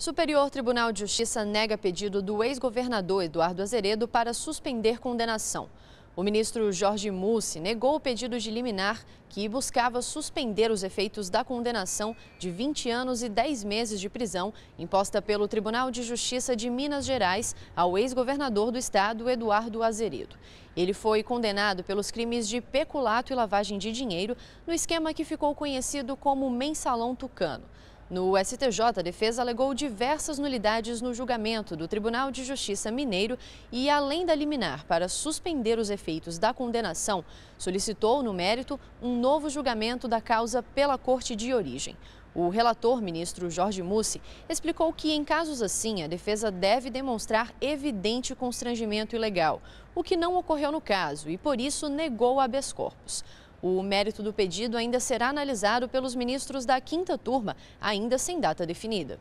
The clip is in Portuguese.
Superior Tribunal de Justiça nega pedido do ex-governador Eduardo Azeredo para suspender condenação. O ministro Jorge Mussi negou o pedido de liminar que buscava suspender os efeitos da condenação de 20 anos e 10 meses de prisão imposta pelo Tribunal de Justiça de Minas Gerais ao ex-governador do estado, Eduardo Azeredo. Ele foi condenado pelos crimes de peculato e lavagem de dinheiro no esquema que ficou conhecido como Mensalão Tucano. No STJ, a defesa alegou diversas nulidades no julgamento do Tribunal de Justiça Mineiro e, além da liminar para suspender os efeitos da condenação, solicitou, no mérito, um novo julgamento da causa pela corte de origem. O relator, ministro Jorge Mussi, explicou que, em casos assim, a defesa deve demonstrar evidente constrangimento ilegal, o que não ocorreu no caso e, por isso, negou habeas corpus. O mérito do pedido ainda será analisado pelos ministros da quinta turma, ainda sem data definida.